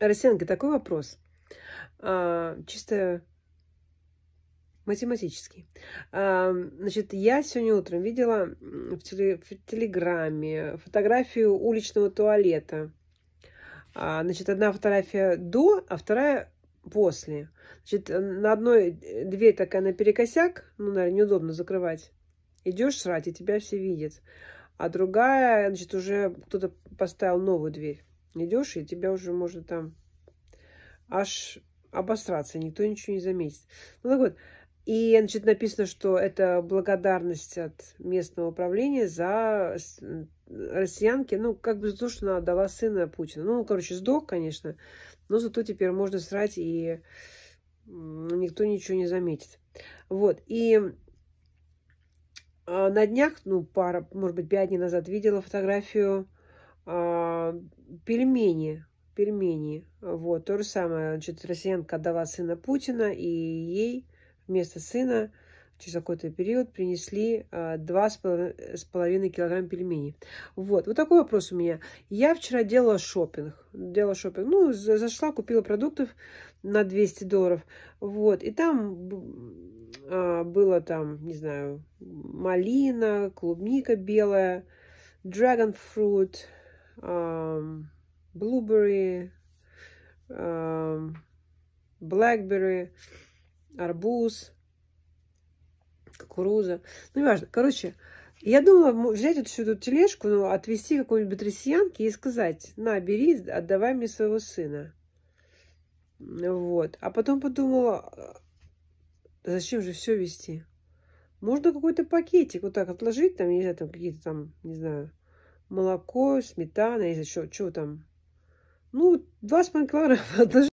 Росянка, такой вопрос. А, чисто математический. А, значит, я сегодня утром видела в, теле, в Телеграме фотографию уличного туалета. А, значит, одна фотография до, а вторая после. Значит, на одной дверь такая наперекосяк, ну, наверное, неудобно закрывать. Идешь срать, и тебя все видят. А другая, значит, уже кто-то поставил новую дверь идешь, и тебя уже можно там аж обосраться, никто ничего не заметит. Ну так вот, и, значит, написано, что это благодарность от местного управления за россиянки, ну, как бы то, что она отдала сына Путина. Ну, короче, сдох, конечно, но зато теперь можно срать, и никто ничего не заметит. Вот, и а, на днях, ну, пара, может быть, пять дней назад видела фотографию а, пельмени, пельмени. Вот, то же самое, значит, россиянка отдала сына Путина, и ей вместо сына через какой-то период принесли а, два с половиной килограмма пельменей. Вот. Вот такой вопрос у меня. Я вчера делала шопинг. Делала шопинг. Ну, зашла, купила продуктов на 200 долларов. Вот. И там а, было там, не знаю, малина, клубника белая, dragon fruit, блубери, blackberry, арбуз, кукуруза. Ну, неважно. Короче, я думала взять вот всю эту тележку, ну, отвезти какой-нибудь Бетросиянке и сказать, на, бери, отдавай мне своего сына. Вот. А потом подумала, «А зачем же все вести? Можно какой-то пакетик вот так отложить, там, не знаю, там какие-то там, не знаю, молоко, сметана, если еще что там. Ну, два с половиной килограмма